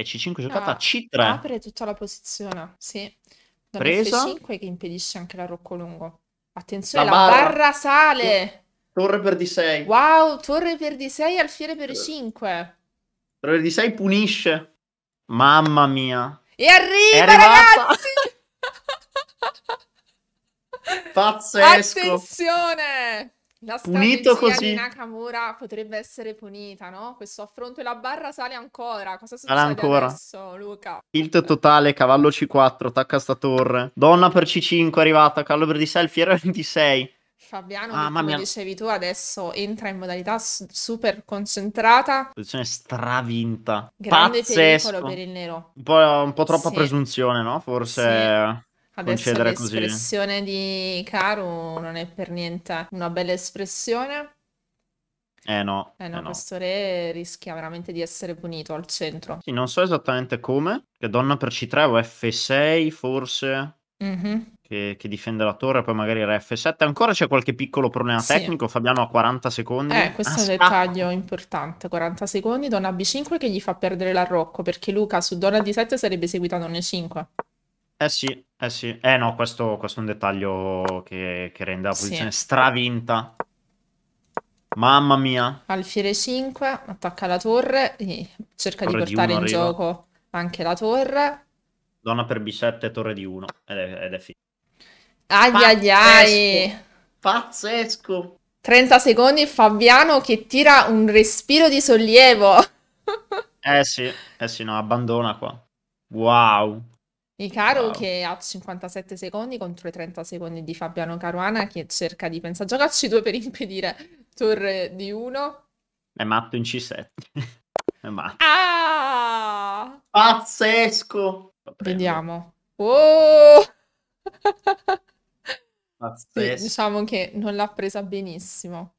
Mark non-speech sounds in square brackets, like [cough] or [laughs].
e C5 giocata ah, C3. Apre tutta la posizione, sì. Da Presa. F5 che impedisce anche la Rocco Lungo. Attenzione, la, la barra. sale. Torre per D6. Wow, torre per D6, alfiere per E5. Torre D6 punisce. Mamma mia. E arriva, ragazzi! [laughs] Pazzesco. Attenzione! La punito così. di Nakamura potrebbe essere punita, no? Questo affronto e la barra sale ancora. Cosa succede sale ancora. adesso, Luca? Tilt totale, cavallo C4, attacca sta torre. Donna per C5 arrivata, cavallo per D6, fiero 26. Fabiano, ah, come mia... dicevi tu, adesso entra in modalità super concentrata. Posizione stravinta. Grande Pazzesco. pericolo per il nero. Un po', un po troppa sì. presunzione, no? Forse... Sì Adesso l'espressione di Karu non è per niente una bella espressione. Eh no. Eh no, eh questo re rischia veramente di essere punito al centro. Sì, non so esattamente come. Che donna per C3 o F6 forse. Mm-hmm. Che, che, difende la torre, poi magari era F7. Ancora c'è qualche piccolo problema sì. tecnico. Fabiano ha 40 secondi. Eh, questo ah, è un dettaglio importante. 40 secondi, donna B5 che gli fa perdere l'arrocco perché Luca su donna D7 sarebbe seguita a donna 5 eh sì, eh sì. Eh no, questo, questo è un dettaglio che, che rende la posizione Sì. stravinta. Mamma mia. Alfiere 5, attacca la torre, e cerca di Torre di portare uno in arriva. gioco anche la torre. Donna per B7, torre di 1. Ed ed è finita. Ai ai ai! Pazzesco. 30 secondi Fabiano che tira un respiro di sollievo. [laughs] Eh sì, eh sì, no, abbandona qua. Wow. Icaro wow. che ha 57 secondi contro i 30 secondi di Fabiano Caruana che cerca di pensare a giocarci due per impedire torre di uno. È matto in C7. [laughs] È matto. Ah! Pazzesco! Vediamo. Oh! [laughs] Pazzesco. diciamo che non l'ha presa benissimo.